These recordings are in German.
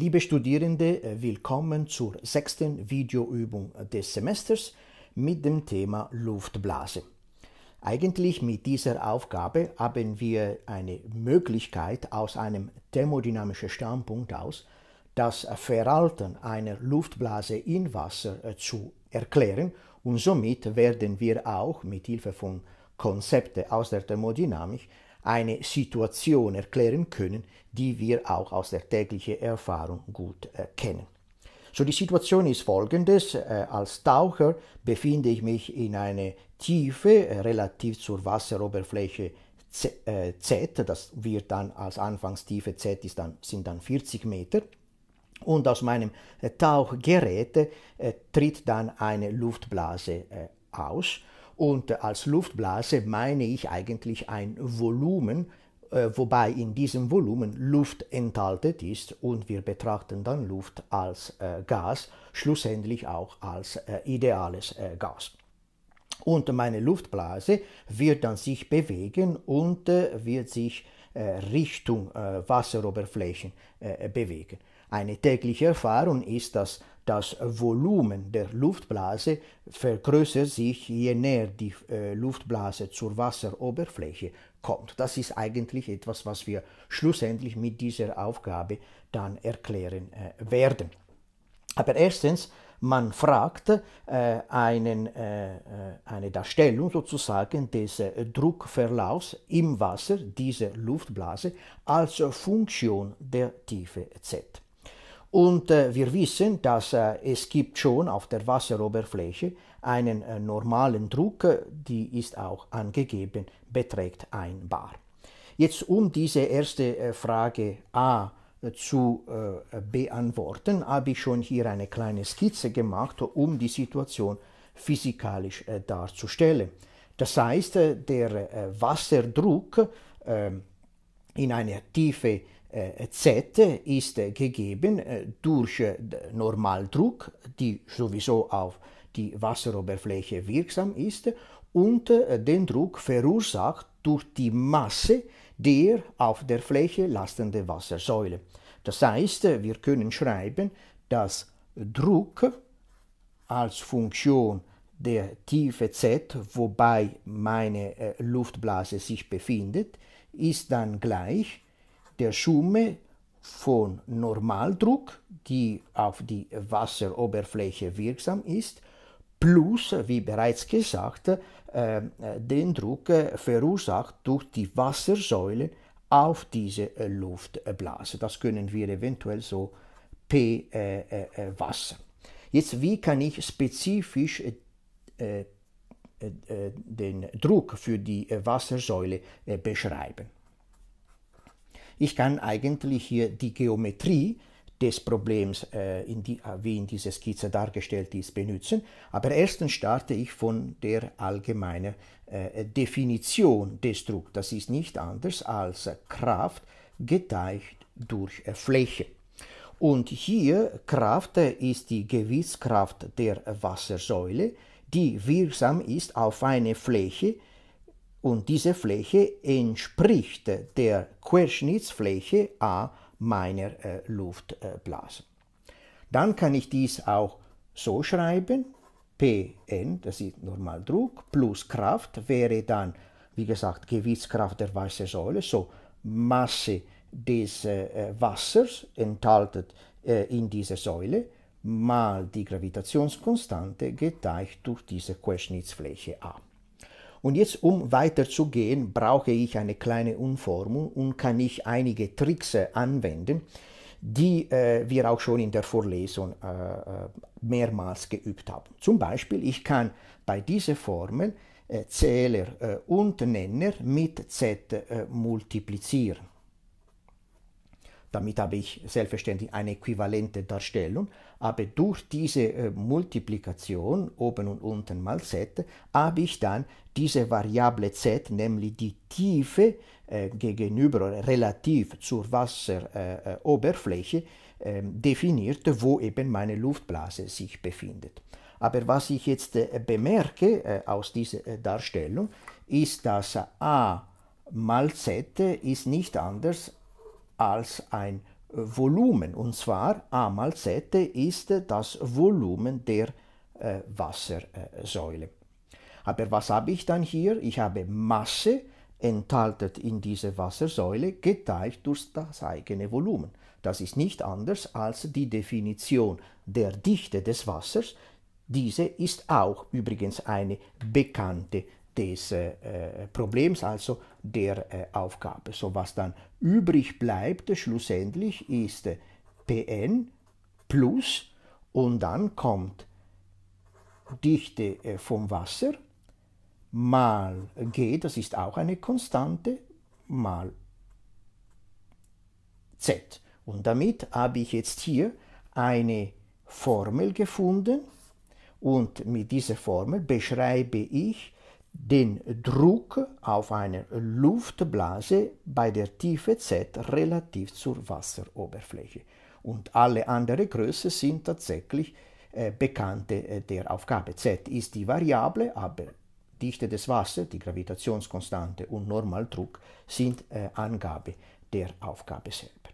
Liebe Studierende, äh, willkommen zur sechsten Videoübung des Semesters mit dem Thema Luftblase. Eigentlich mit dieser Aufgabe haben wir eine Möglichkeit aus einem thermodynamischen Standpunkt aus, das Verhalten einer Luftblase in Wasser äh, zu erklären und somit werden wir auch mit Hilfe von Konzepten aus der Thermodynamik eine Situation erklären können, die wir auch aus der täglichen Erfahrung gut äh, kennen. So, die Situation ist folgendes. Äh, als Taucher befinde ich mich in einer Tiefe äh, relativ zur Wasseroberfläche Z, äh, Z. Das wird dann als Anfangstiefe Z ist dann, sind dann 40 Meter. Und aus meinem äh, Tauchgerät äh, tritt dann eine Luftblase äh, aus. Und als Luftblase meine ich eigentlich ein Volumen, äh, wobei in diesem Volumen Luft enthalten ist und wir betrachten dann Luft als äh, Gas, schlussendlich auch als äh, ideales Gas. Und meine Luftblase wird dann sich bewegen und wird sich Richtung Wasseroberflächen bewegen. Eine tägliche Erfahrung ist, dass das Volumen der Luftblase vergrößert sich, je näher die äh, Luftblase zur Wasseroberfläche kommt. Das ist eigentlich etwas, was wir schlussendlich mit dieser Aufgabe dann erklären äh, werden. Aber erstens, man fragt äh, einen, äh, äh, eine Darstellung sozusagen des äh, Druckverlaufs im Wasser dieser Luftblase als Funktion der Tiefe z. Und äh, wir wissen, dass äh, es gibt schon auf der Wasseroberfläche einen äh, normalen Druck, äh, die ist auch angegeben, beträgt 1 bar. Jetzt um diese erste äh, Frage A äh, zu beantworten, habe ich schon hier eine kleine Skizze gemacht, um die Situation physikalisch darzustellen. Das heißt, der Wasserdruck ähm, in einer Tiefe äh, Z ist äh, gegeben äh, durch Normaldruck, die sowieso auf die Wasseroberfläche wirksam ist, und den Druck verursacht durch die Masse der auf der Fläche lastenden Wassersäule. Das heißt, wir können schreiben, dass Druck als Funktion der Tiefe Z, wobei meine Luftblase sich befindet, ist dann gleich der Summe von Normaldruck, die auf die Wasseroberfläche wirksam ist, plus, wie bereits gesagt, äh, den Druck äh, verursacht durch die Wassersäule auf diese äh, Luftblase. Das können wir eventuell so P Wasser. Jetzt, wie kann ich spezifisch den Druck für die Wassersäule beschreiben? Ich kann eigentlich hier die Geometrie des Problems, äh, in die, äh, wie in dieser Skizze dargestellt ist, benutzen. Aber erstens starte ich von der allgemeinen äh, Definition des Drucks. Das ist nicht anders als Kraft geteilt durch äh, Fläche. Und hier Kraft äh, ist die Gewichtskraft der Wassersäule, die wirksam ist auf eine Fläche, und diese Fläche entspricht der Querschnittsfläche A meiner äh, Luftblase. Dann kann ich dies auch so schreiben, Pn, das ist Normaldruck, plus Kraft wäre dann, wie gesagt, Gewichtskraft der weißen Säule, so Masse des äh, Wassers enthalten äh, in dieser Säule, mal die Gravitationskonstante geteilt durch diese Querschnittsfläche A. Und jetzt, um weiterzugehen, brauche ich eine kleine Umformung und kann ich einige Tricks äh, anwenden, die äh, wir auch schon in der Vorlesung äh, äh mehrmals geübt haben. Zum Beispiel, ich kann bei dieser Formel äh, Zähler äh, und Nenner mit Z multiplizieren. Damit habe ich selbstverständlich eine äquivalente Darstellung, aber durch diese äh, Multiplikation oben und unten mal z habe ich dann diese Variable z, nämlich die Tiefe äh, gegenüber relativ zur Wasseroberfläche äh, äh ähm, definiert, wo eben meine Luftblase sich befindet. Aber was ich jetzt äh, bemerke äh, aus dieser Darstellung, ist, dass a mal z ist nicht anders als ein Volumen. Und zwar A mal Z ist das Volumen der äh, Wassersäule. Aber was habe ich dann hier? Ich habe Masse enthalten in dieser Wassersäule geteilt durch das eigene Volumen. Das ist nicht anders als die Definition der Dichte des Wassers. Diese ist auch übrigens eine bekannte des äh, äh, Problems, also der äh, Aufgabe. So was dann übrig bleibt schlussendlich ist äh, Pn plus und dann kommt Dichte äh, vom Wasser mal g, das ist auch eine Konstante, mal z. Und damit habe ich jetzt hier eine Formel gefunden und mit dieser Formel beschreibe ich den Druck auf einer Luftblase bei der Tiefe z relativ zur Wasseroberfläche. Und alle anderen Größen sind tatsächlich äh, Bekannte äh, der Aufgabe. z ist die Variable, aber Dichte des Wassers, die Gravitationskonstante und Normaldruck sind äh, Angabe der Aufgabe selber.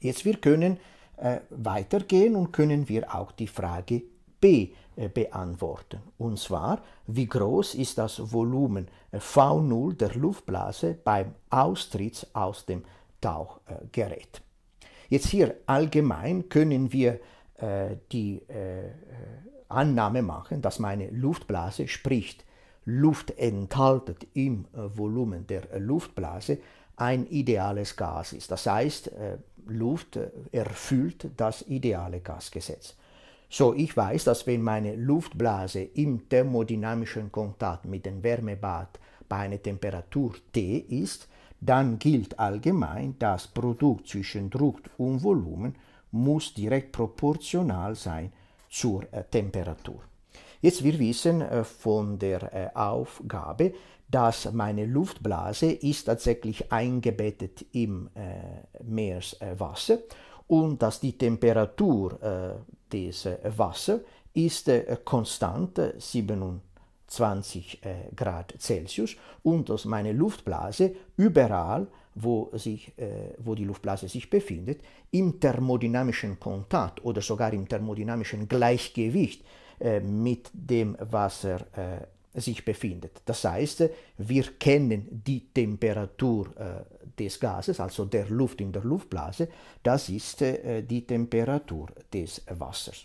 Jetzt wir können äh, weitergehen und können wir auch die Frage B äh, beantworten. Und zwar, wie groß ist das Volumen äh, V0 der Luftblase beim Austritt aus dem Tauchgerät. Jetzt hier allgemein können wir äh, die Annahme machen, dass meine Luftblase, sprich Luft enthalten im Volumen der Luftblase, ein ideales Gas ist. Das heißt, Luft erfüllt das ideale Gasgesetz. So, ich weiß, dass wenn meine Luftblase im thermodynamischen Kontakt mit dem Wärmebad bei einer Temperatur T ist, dann gilt allgemein, das Produkt zwischen Druck und Volumen muss direkt proportional sein zur äh, Temperatur. Jetzt wir wissen äh, von der äh, Aufgabe, dass meine Luftblase ist tatsächlich eingebettet im äh, Meereswasser und dass die Temperatur äh, des äh, Wassers ist äh, konstant 27 äh, äh, Grad Celsius und dass meine Luftblase überall, wo, sich, äh, wo die Luftblase sich befindet, im thermodynamischen Kontakt oder sogar im thermodynamischen Gleichgewicht mit dem Wasser sich befindet. Das heißt, wir kennen die Temperatur des Gases, also der Luft in der Luftblase, das ist äh, die Temperatur des Wassers.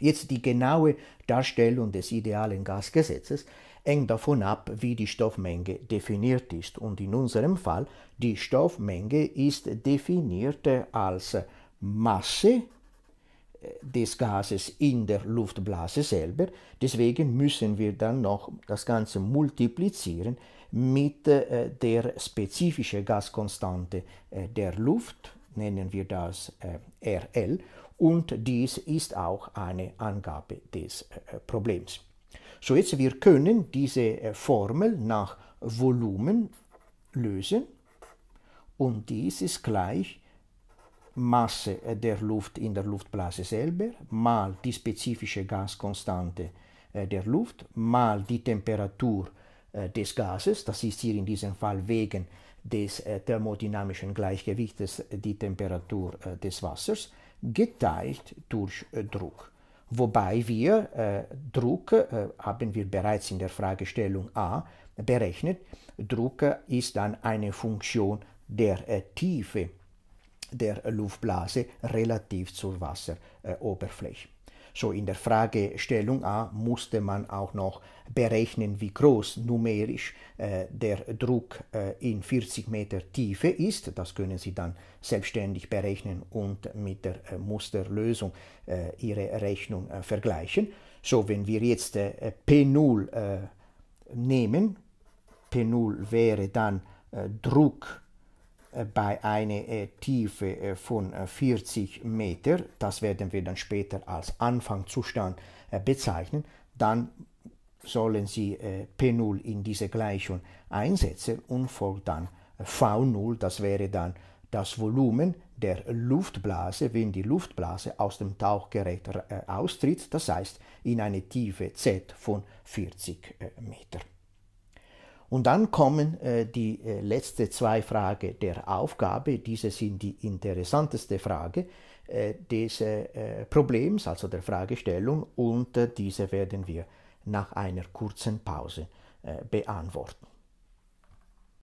Jetzt die genaue Darstellung des idealen Gasgesetzes hängt davon ab, wie die Stoffmenge definiert ist. Und in unserem Fall, die Stoffmenge ist definiert äh, als Masse äh, des Gases in der Luftblase selber. Deswegen müssen wir dann noch das Ganze multiplizieren mit äh, der spezifischen Gaskonstante äh, der Luft, nennen wir das äh, RL, und dies ist auch eine Angabe des Problems. So jetzt, wir können diese Formel nach Volumen lösen und dies ist gleich Masse der Luft in der Luftblase selber mal die spezifische Gaskonstante der Luft mal die Temperatur der äh, des Gases. Das ist hier in diesem Fall wegen des äh, thermodynamischen Gleichgewichtes äh, die Temperatur des Wassers, geteilt durch Druck. Wobei wir Druck, haben wir bereits in der Fragestellung A berechnet, Druck ist dann eine Funktion der Tiefe der Luftblase relativ zur Wasseroberfläche. So in der Fragestellung A ah, musste man auch noch berechnen, wie groß numerisch äh, der Druck äh, in 40 Meter Tiefe ist. Das können Sie dann selbstständig berechnen und mit der äh, Musterlösung äh, Ihre Rechnung äh, vergleichen. So, wenn wir jetzt äh, P0 nehmen, P0 wäre dann Druck äh, bei einer äh, Tiefe äh, von 40 Meter, das werden wir dann später als Anfangszustand bezeichnen, dann sollen Sie P0 in diese Gleichung einsetzen und folgt dann V0, das wäre dann das Volumen der Luftblase, wenn die Luftblase aus dem Tauchgerät austritt, das heißt in eine Tiefe Z von 40 Meter. Und dann kommen äh, die äh, letzte zwei Fragen der Aufgabe. Diese sind die interessanteste Frage äh, des äh, Problems, also der Fragestellung. Und äh, diese werden wir nach einer kurzen Pause äh, beantworten.